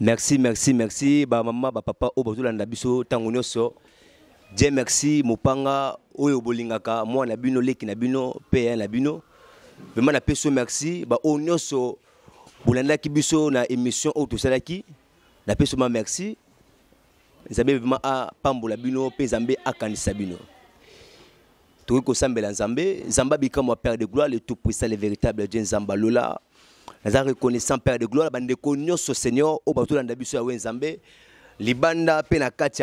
merci merci merci maman, papa, papa, oyo de biso ntango so. die merci mupanga, oyo bolingaka mwana na bino leki na bino mpe ya na bino merci, napesi yo merci baoyo nyonso ki biso na émission oyo Na peso ma merci nzambe vraimen apambola bino Akani Sabino. akanisa bino tokoki kosambela nzambe nzambe abikamwa père de gloire le tout puissant le véritable dieu zambalola avons reconnaissant père de gloire ce seigneur de libanda pe na kati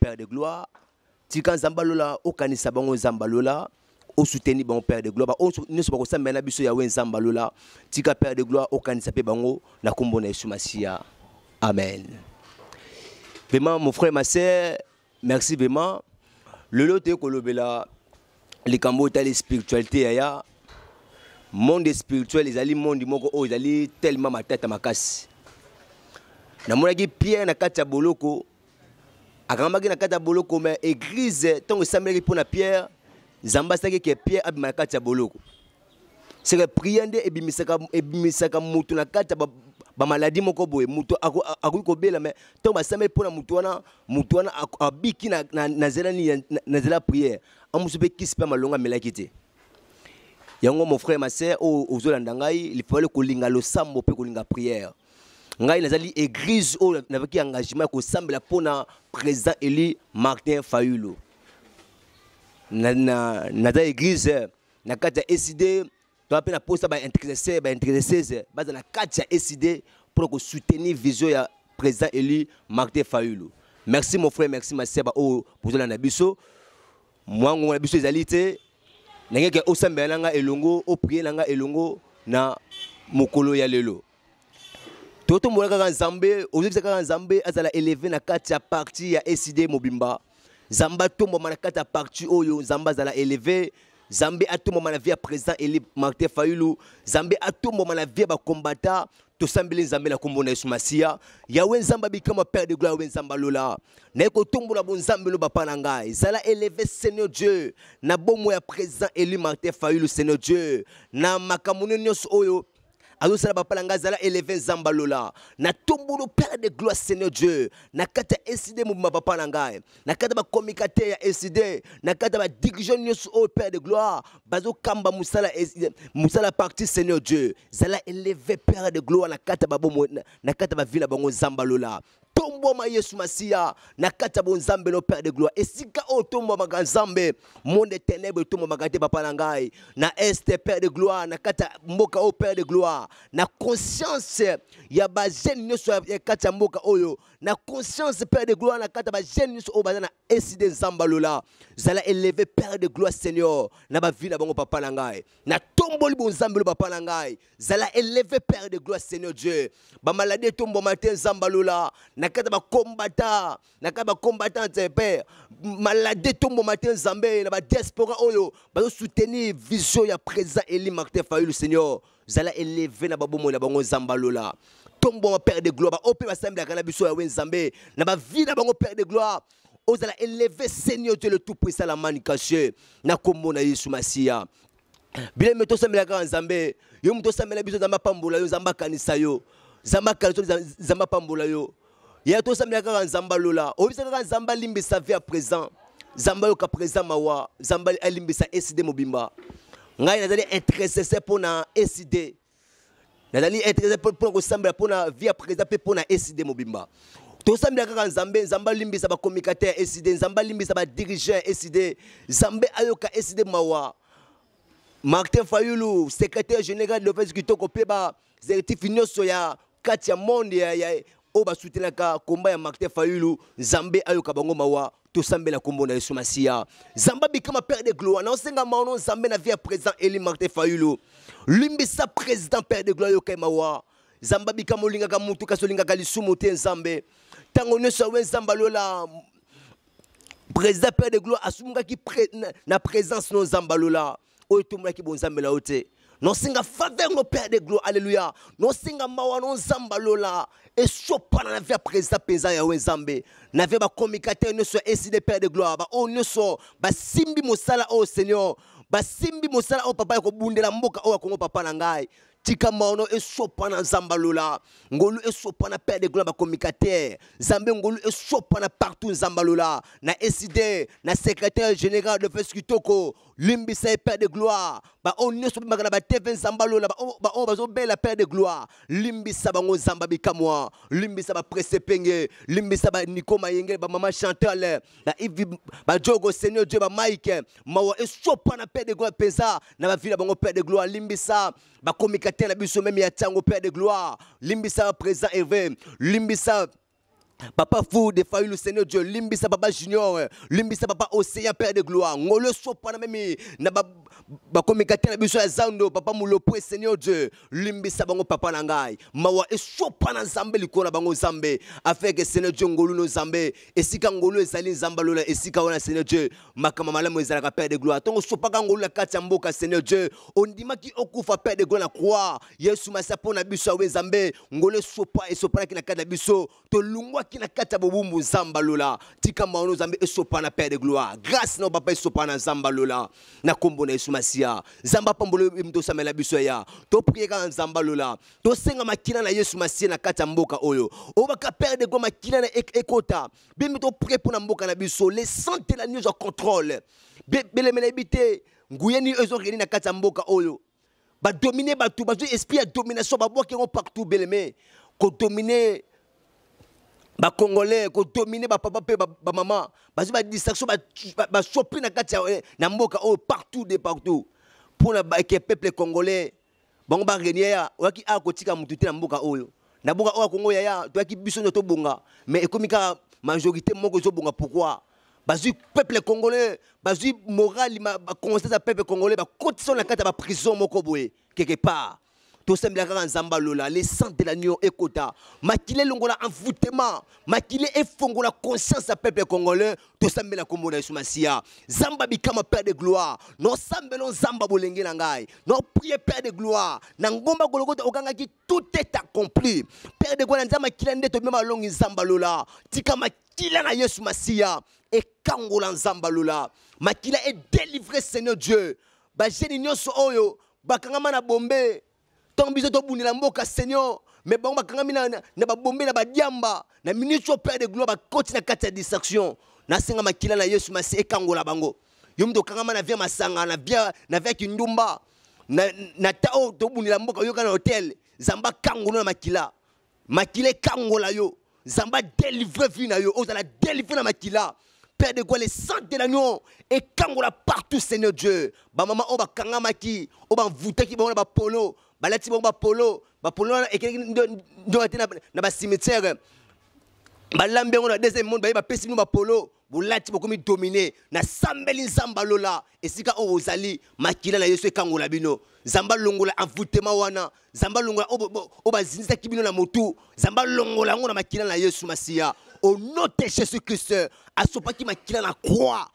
père de gloire tika Zambalola, au okanisa bango Zambalola, au osuteni père de gloire nyonso bakosambela na biso yawe nzambe tika père de gloire au mpe bango na nkombo amen vraiment mon frère ma sœur merci vraiment de Kolobela, likambo spiritualité monde spirituel ezali monde moko oyo ezali tellement matata makasi namonaki pierre na kati ya boloko akangambaki na kati ya boloko me église ntongo esambelaki mpo na pierre nzambe asalaki ke pierre abima na kati ya boloko seke priere nde ebimisaka, ebimisaka motu na kati ya bamaladi moko boye moto akoki kobela me ntongo basambeli mpo na motu wana motu wana abiki na, na, na zela priere amosu mpe kisi mpe malongo amelaki te yango mon frère ma sœur oyo ozolanda ngai lifale kolinga losambo mpe linga prière ngai nazali église au oyo qui engagement ya kosambela mpona président eli martin fayulu na église na kati ya esid toa mpe na posa baintercesseur baintercessese baza na kati ya bah, bah, bah, pour mpona kosoutenir vision ya président eli martin fayulu merci mon frère merci ma sœur baoyo bozolanda biso mwangongo na biso ezali te ndenge yeke osambela na nga elongo oprie na nga elongo na mokolo ya lelo totombola kaka nzambe ozobisa kaka nzambe azala eleve na kati ya parti ya eside mobimba nzambe atombwama na kati ya parti oyo nzambe azala eleve à tout moment la vie à présent ya président eli Zambé à tout moment la vie ya bakombata tosambeli nzambe na nkombo na yesu masiya yawe nzambe comme père de gloire yawe Neko alola bon kotombola bonzambe lo bapa na zala élevé seigneur dieu na à ya président eli martin fayulu seigneur dieu na oyo azosala bapala zala zala eleve zambalola. Na père de gloire seigneur dieu na kata ya sd papa na na kata ya komikate ya sd na kati père de gloire kamba musala Musala parti seigneur dieu zala eleve père de gloire na kata ba bomo na kata ba bango ma yesu masiya na kata ya bonzambe no père de gloire esika oyo tombwamaka nzambe monde ténèbre etombwamaka te papa na na este père de gloire na kata mboka o père de gloire na conscience ya bajene nyonso ya kata mboka oyo na conscience père de gloire na kata ba jeune nyonso oyo baza na zala élevé père de gloire seigneur na bavi na bango papa na ngai natomboli bonzambelo papa na ngai zala élevé père de gloire seigneur dieu tombo matin te nzambalola na kata combattant na kata bakombatante père maladi tombo matin nzambe na badiaspora oyo soutenir vision ya présent eli martin fayulu seigneur zala élevé na babomola bango zambalola tombo ba père de gloire ba ope à la biso ya nzambe na ba vie na bango père de gloire ozala élevé seigneur dieu le tout puissant la manne caché na kombo na yesu masiya bilemi tosambelaka nzambe yo moto à biso nzambe apambola yo zamba kanisa yo nzambe akanisa nzambe apambola yo ya tosambela kaka lola obisa oyebisa Zamba limbe sa vie à présent Zamba yo ka présent mawa zamba nzambe sa eside mobimba ngai nazali intercesseur pour na eside nazali intrese mpona kosambela mpona vie ya président mpe mpona eside mobimba tosambela kaka nzambe nzambe alimbisa bacommunicateur ya eside nzambe alimbisa badirigent ya eside nzambe ayoka eside mawa martin fayulu secrétaire général de l'office kitoko mpe bazertifi nyonso ya kati ya monde oyo basutenaka komba ya martin fayulu nzambe ayoka bango mawa la nkombo na yesu masiya nzambe abikama père de gloire non maono zambe na vie présent président eli martin fayulu président père de gloire yokai mawa comme abikama tout mutu linga ka lisumu te tango ntango ne awe zambalo la président père de gloire asumbungaki na présence no nzambe alola oyo ki bonzambela yo te nosinga faveur opère de gloire alleluya nosinga mawa nozamba lola esopana na vie ya président mpenza yawe nzambe ba communicateur ne nyonso bah, oh, bah, oh, bah, oh, ya de père de gloire baoyo ba Simbi mosala oyo seigneur Simbi mosala oyo papa ya kobundela mboka oyo akongo papa na ngai tika maono esopa na ngolu esopa na père de gloire komikater nzambe ngolu esopa partout zambalola na eside na secrétaire général de fes kitoko limbisa ye père de gloire baoyo ba obimaka na ba on alola baoyo bazobela père de gloire limbisa bango nzambe abikamwa limbi baprese ba maman baniko mayengele bamama chantal ba jogo seigneur dieu ba mawa esopa na père de gloire pesa na ba ya bango père de gloire ba komikater biseau même y a ntango au père de gloire limbisa présent vrai limbisa Papa Food, Fayu, le Seigneur Dieu, sa papa Junior, hein. limbi sa Baba Seigneur Père de gloire, na comme Sopana la Bakomikati Nabiso Zando, Papa Moulopo, Seigneur Dieu, sa Bango Papa langai Mawa et Zambé Zambe, Likona Bango Zambe, que Seigneur Dieu Ngolo no Zambe, et si Kangolo et Salin Zambalola, et si Kawana Seigneur Dieu, ma Malamo Zalaka, Père de gloire, ton Sopaka Ngolo la Katiamboka, Seigneur Dieu, Ondima qui Okufa, Père de gloire, la croix, Yesu Masapo on Zambe, Ngolo pas et la Kinaka ton lungwa qui e na kati ya bobumbu nzambe alola tika maono nzambe esopana père de gloire grâce e na papa esopana nzambe alola na kombona na yesu Zamba nzambe apambola e moto osamela biso ya toprie kaka nzambe alola tosenga makila na yesu masiya na kati ya mboka oyo obaka père de gloire makina na ekota bimito toprie mpo na mboka na biso Santé la nuit en contrôle belemela yebi te nguya nini oyo ezokende na kati oyo. ba dominer badomine bato esprit ya domination babwaki yango partout ko dominer bakongolais kodomine bapapa mpe bamama bazwi badistraction basurpris na kati eh, na mboka oyo oh, partout de partout mpona ke peuple congolais bango barenie ya oyaki a kotika motu te na mboka oyo na mboka oyo akongo ya toyaki biso nyonso bonga mais ekomi kaka majorité moko bonga pourquoi bazu peuple congolais bazwi morali baconscience ya peuple congolais kotison na kati ba prison moko boye quelque part tosembelaka na nzambe le centre de la nion ekota makili elongola envoutema Makile efongola conscience à peuple congolais tosambela kombo yesu masia. zamba bikama père de gloire no zamba bolenge na ngai prières père de gloire na ngomba okanga ki tout est accompli père de gloire nzamba kila akila nde longi zambalola, tika tika makila na yesu et kangola nzambe alola makila e délivré seigneur dieu jeni n'yoso oyo bakangama na bombe ntango biso tobundela mboka seigneur me kanga mina na babombe na badiamba na minute au père de gloire coach na kati ya distraction singa makila na yesu masi ekangola bango yo moto okangama na vie masanga na vie ndumba na tao oyo la mboka yo na hotel zamba kangola na makila makila la yo zamba délivre vie yo yo ozala délivre na makila Père de quoi les saints de l'agneau et kangola partout, Seigneur Dieu. Ba maman, on va kangamaki, on va voûter qui va polo, balati bongo ba bapolo na ekeleki ndo na cimetière. ba deuxième monde baye ba bino bapolo bolati dominé. Na sambeli nzambe la, esika o ozali makila la la ekangola bino Zambalongola enfoutema avutema wana Longola alongola oyo bazinzisaki bino na motu nzambe alongola makila na yesu au nom de jésus-christ paquet makila la croix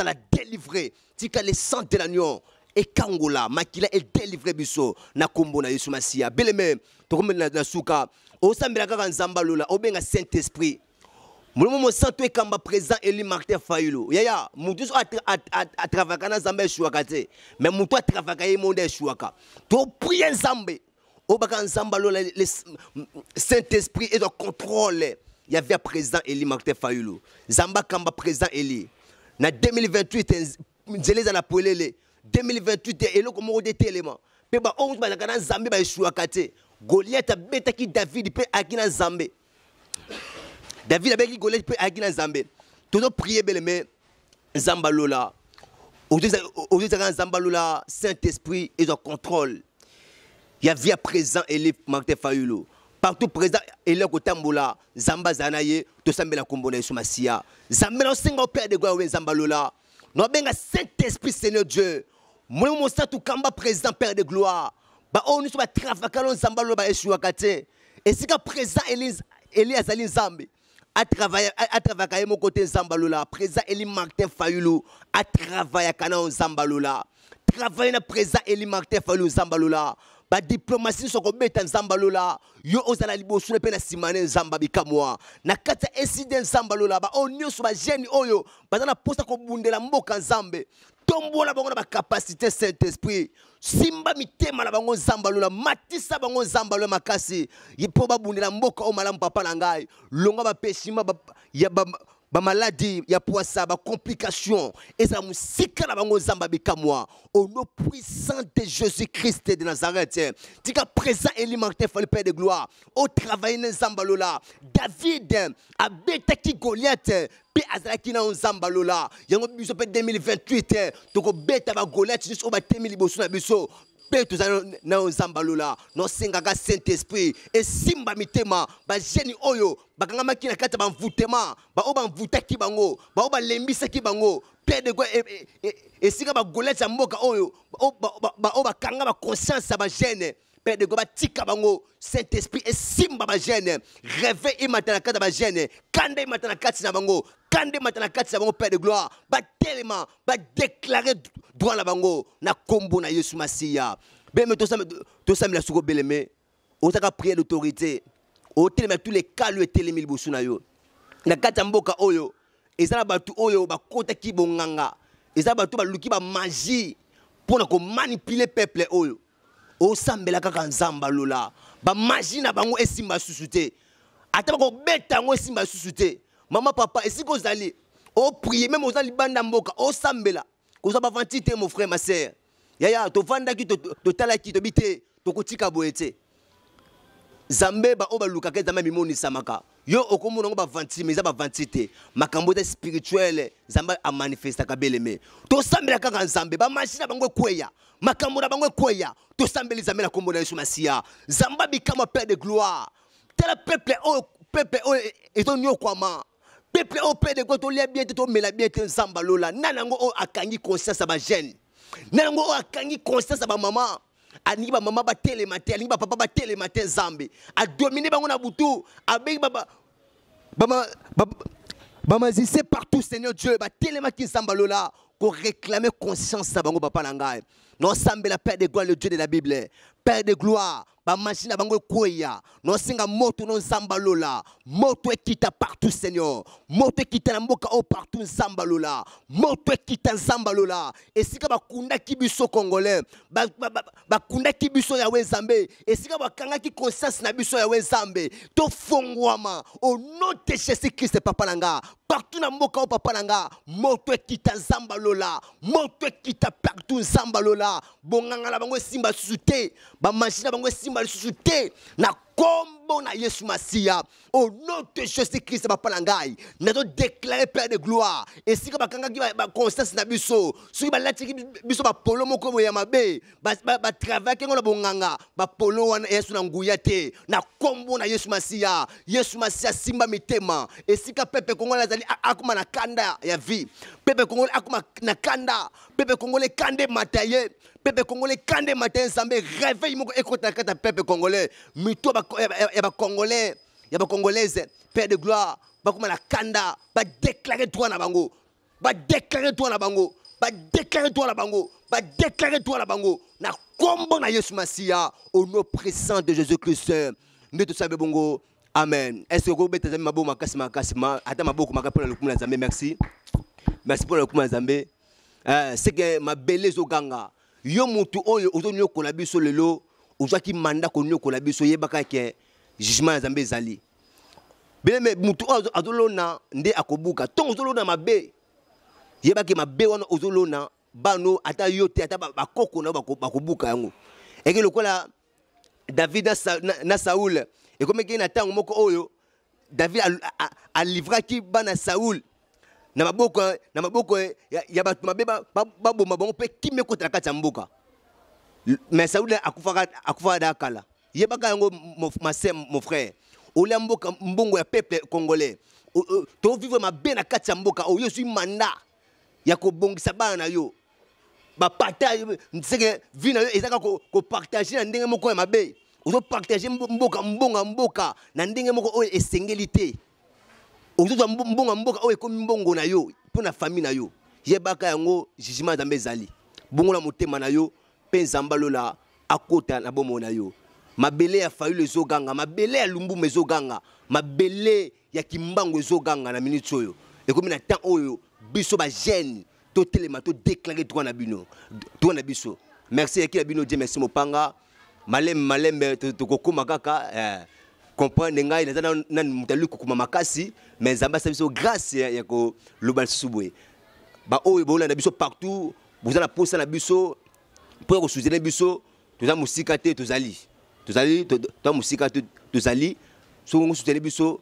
à la délivrer, tika le sang de l'agneau. ekangola makila edelivre biso na nkombo na yesu masiya beleme tokomela na suka osambela kaka nzambe alola obenga saint esprit molimo mosantu ekamba président eli martin fayulu yaya motu so atravaka na nzambe eshwaka te me motu atravaka ye monde eshwaka toprie nzambe oyo baka nzambe alola saint esprit ezwa contrôle ya via président eli martin fayulu nzambe akamba président eli na 2028 nzela eza na polele 2028 te eloko moko te telema mpe baorange bazalaka na nzambe baeswaka te goliath a qui david mpe ayaki na nzambe david abetaki goliath mpe ayaki na nzambe tozoprie beleme nzambe alola aujourd'hui ezalaka Zambalola, saint esprit ezwa contrôle Il a vie ya présent Elif, martin fayulu partout présent eloko otambola Zamba Zanaye, na ye tosambela nkombo na yesu masiya nzambe na osenga de gloire Zambalola nobenga saint-esprit seigneur dieu molemo tu kamba président père de gloire soit travail batrafaka lo nzambe alo et c'est qu'à présent eli azali a travaillé, à mon côté côté Le présent eli martin fayulu a travaillé à nzambe alola à présent eli martin fayulu diplomatie diplomatie kobeta nzambe zambalola yo ozala liboso mpe na simane ne nzambe abikamwa na kati ya eside nzambe alola oyo oh bazana posta mposa kobundela mboka nzambe tombola bango na capacité saint esprit simba mitema na bango nzambalola matisa bango nzambalola alola makasi mpo bundela mboka o oh, malamu papa na ngai longo ya ba, bamaladi ya poasa bacomplication ezala mosika na bango zamba abikamwa au nom puissant de jésus-christ de nazareth tika présent et limité fallait père de gloire travail na nzambe zambalola david a abetaki goliath mpe azalaki na zambalola alola yango biso pe 2028 tokobeta bagoliath nyonso oyo batemi liboso na biso mpe tozali nayo no alola saint-esprit Simba mitema Ba bajeni oyo makina na kati ba oba baoyo bamvutaki bango lembisa ki bango mpe e, e, e singa ba ya mboka oyo ba oba kanga conscience bajene ba père de goba tika bango saint-esprit et simba réveille imata na imatana kata ba kanda kande imatana kati na bango kande imatana kati na bango père de gloire ba déclarer droit la bango na kombo na yesu la beme la au beleme prier l'autorité d'autorité otelema tous les cas télé etelemi liboso na yo na kata mboka oyo eza na tout oyo ki bonganga tout va magie pour pour manipuler manipuler peuple oyo osambela kaka nzambe lola. Ba magina bango esimba susute te ata beta yango esimba lisusu mama papa esika o oprie meme oza libanda mboka osambela kozwa bavanti te mon frère ma sœur. yaya to totalaki to te to kotika te nzambe baoyo balukaka nzambe amimonisamaka yo okomona ngo bavanti me eza bavanti te makambo eza spirituele nzambe amanifestaka beleme tosambela kaka nzambe bamashine na bango ekweya makambo na bango ekweya tosambeli nzambe na nkombo na yesu masiya nzambe abikama père de gloire tala peuple oyo peuple oyo ezoniokwama peuple oyo père de gloire tolia bien te tomela bien te nzambe alola na yango oyo akangi conscience ya bajeune na yango oyo akangi conscience ya bamama batte les batelema papa à bapapa batelema te a dominer bango na butu Bama bamazise partout seigneur dieu batelemaki nzambe qu'on réclamer conscience na bango papa Non, ngai la paix de gloire le dieu de la bible Père de gloire, à bango kweya, singa moto no zambalola, moto ekita partout Seigneur, moto ekita na mboka o partout zambalola, moto ekita zambalola, esika bakunda kibiso congolais, bakunda kibiso ya wezambe, esika bakanga ki conscience na biso ya wezambe, to fongwama au nom de Jésus-Christ papa langa, partout na mboka o papa langa, moto ekita zambalola, moto ekita partout zambalola, bonganga la bango simba sute, ba machine bango simba lisusu te na kombo na yesu au nom de jésus christ na to déclaré père de gloire ba constance na biso biso Polo moko moya mabe ba ngola bonganga na nguya na kombo na yesu yesu simba mitema esika pepe zali akuma na kanda ya vie pepe na kanda pepe kande peuple congolais quand des matin réveille, peuple congolais ya congolais, père de gloire bakoma la kanda déclarer toi na bango toi bango toi bango toi la bango na na au nom de jésus christ bongo amen est ce que merci merci euh, que ma que yo motu oyo ozoniokola biso lelo ozwaki manda koniokola biso yebaka ke jugement ya nzambe ezali bileme motu oyo azolona nde akobuka ntongo ozolona mabe yebaki mabe wana ozolona bano ata yo te ata bakoko na yo bakobuka yango eke lokola david na saul ekomekei na ntango moko oyo david alivraki bana saul na maboko eh, na maboko eh, ya, ya bato mabe baboma bango mpe kimia ekotala kati ya mboka me sauli akufaka da kala yebaka yango mase mon frère olia mboka mbongo ya peuple congolais tovivre mabe na kati ya mboka oyo ozwi manda ya kobongisa bana na yo bapartage seke vi na yo ezaka kopartage na ndenge moko ya mabe ozopartage mboka mbongo ya mboka na ndenge moko oyo esengeli te okotozwa mbongo ya mboka oyo ekomi mbongo na yo mpo na fami na yo yebaka yango jugement ya nzambe ezali bongola motema na yo mpe nzambe alola akota na bomoi na yo mabele ya fayulu ezoganga mabele ya lumbumu ezoganga mabele ya kimbangu ezoganga na minute oyo ekomi na temps oyo biso bagene totelema todeklare droit na bino droit na biso merci yaki na bino die merci mopanga malembe malembe tokokóma kaka eh. comprendre ngai naza nani moto ali kokuma makasi mais nzambe asa biso grâce ya koloba lisusu boye baoyo bolanda biso partout boza na posa na biso mpo ya kosoutene biso toza mosika te tozali tozali toza mosika te tozali soki osoutene biso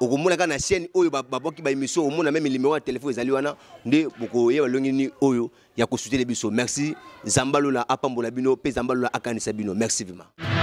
okomona kaka na chaîne oyo babwaki baémission omona meme numéro ya telefone ezali wana nde bokoyeba longi nini oyo ya kosoutene biso merci nzambe alola apambola bino mpe nzambe alola akanisa bino merci vraiment